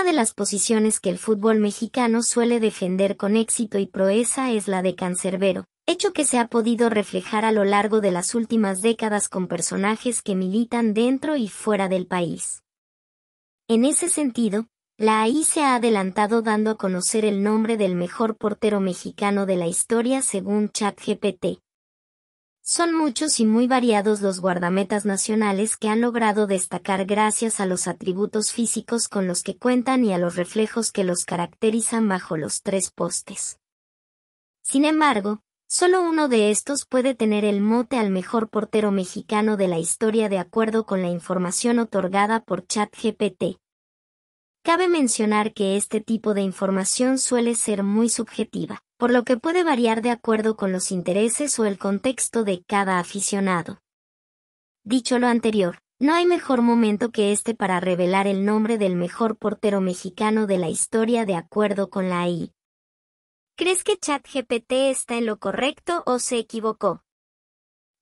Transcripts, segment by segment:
Una de las posiciones que el fútbol mexicano suele defender con éxito y proeza es la de cancerbero, hecho que se ha podido reflejar a lo largo de las últimas décadas con personajes que militan dentro y fuera del país. En ese sentido, la AI se ha adelantado dando a conocer el nombre del mejor portero mexicano de la historia según ChatGPT, son muchos y muy variados los guardametas nacionales que han logrado destacar gracias a los atributos físicos con los que cuentan y a los reflejos que los caracterizan bajo los tres postes. Sin embargo, solo uno de estos puede tener el mote al mejor portero mexicano de la historia de acuerdo con la información otorgada por ChatGPT. Cabe mencionar que este tipo de información suele ser muy subjetiva por lo que puede variar de acuerdo con los intereses o el contexto de cada aficionado. Dicho lo anterior, no hay mejor momento que este para revelar el nombre del mejor portero mexicano de la historia de acuerdo con la AI. ¿Crees que ChatGPT está en lo correcto o se equivocó?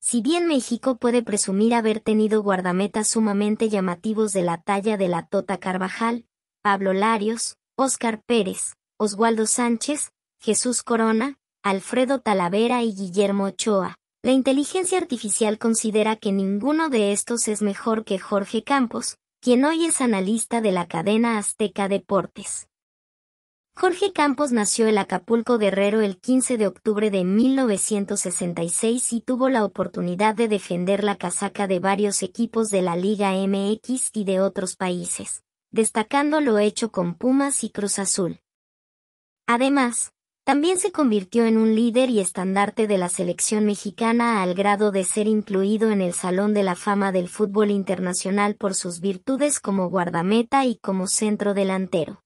Si bien México puede presumir haber tenido guardametas sumamente llamativos de la talla de la Tota Carvajal, Pablo Larios, Oscar Pérez, Oswaldo Sánchez, Jesús Corona, Alfredo Talavera y Guillermo Ochoa. La inteligencia artificial considera que ninguno de estos es mejor que Jorge Campos, quien hoy es analista de la cadena Azteca Deportes. Jorge Campos nació en Acapulco Guerrero el 15 de octubre de 1966 y tuvo la oportunidad de defender la casaca de varios equipos de la Liga MX y de otros países, destacando lo hecho con Pumas y Cruz Azul. Además, también se convirtió en un líder y estandarte de la selección mexicana al grado de ser incluido en el Salón de la Fama del Fútbol Internacional por sus virtudes como guardameta y como centro delantero.